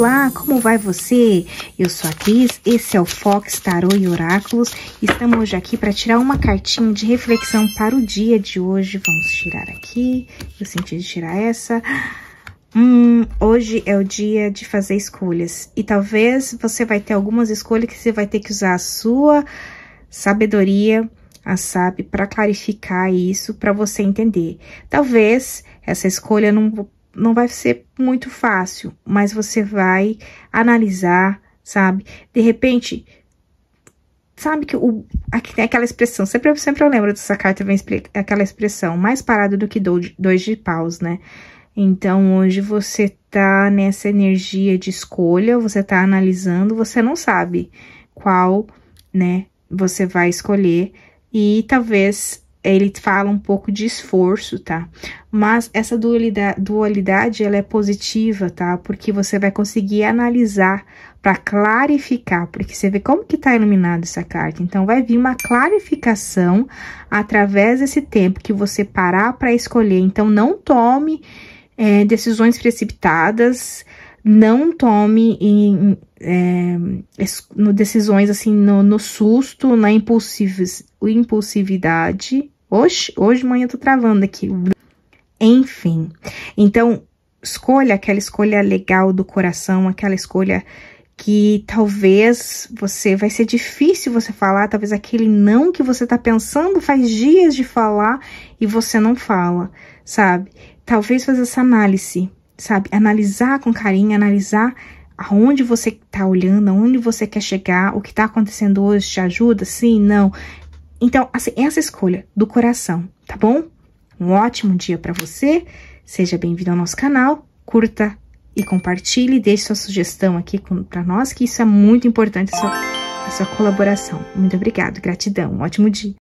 Olá, como vai você? Eu sou a Cris, esse é o Fox Tarot e Oráculos. Estamos hoje aqui para tirar uma cartinha de reflexão para o dia de hoje. Vamos tirar aqui, eu senti de tirar essa. Hum, hoje é o dia de fazer escolhas. E talvez você vai ter algumas escolhas que você vai ter que usar a sua sabedoria, a SAP, para clarificar isso, para você entender. Talvez essa escolha não não vai ser muito fácil, mas você vai analisar, sabe? De repente, sabe que o, aquela expressão, sempre, sempre eu lembro dessa carta, vem é aquela expressão, mais parado do que dois de paus, né? Então, hoje você tá nessa energia de escolha, você tá analisando, você não sabe qual, né, você vai escolher e talvez ele fala um pouco de esforço, tá? Mas essa dualidade, dualidade ela é positiva, tá? Porque você vai conseguir analisar para clarificar, porque você vê como que tá iluminada essa carta. Então vai vir uma clarificação através desse tempo que você parar para escolher. Então não tome é, decisões precipitadas, não tome em, é, no, decisões assim no, no susto, na impulsivis, impulsividade. Hoje, hoje manhã eu tô travando aqui. Enfim. Então, escolha aquela escolha legal do coração, aquela escolha que talvez você vai ser difícil você falar, talvez aquele não que você tá pensando faz dias de falar e você não fala, sabe? Talvez fazer essa análise, sabe? Analisar com carinho, analisar aonde você está olhando, aonde você quer chegar, o que está acontecendo hoje te ajuda? Sim, não. Então, assim, essa escolha do coração, tá bom? Um ótimo dia para você. Seja bem-vindo ao nosso canal. Curta e compartilhe, deixe sua sugestão aqui para nós, que isso é muito importante, a sua, a sua colaboração. Muito obrigado, gratidão, um ótimo dia.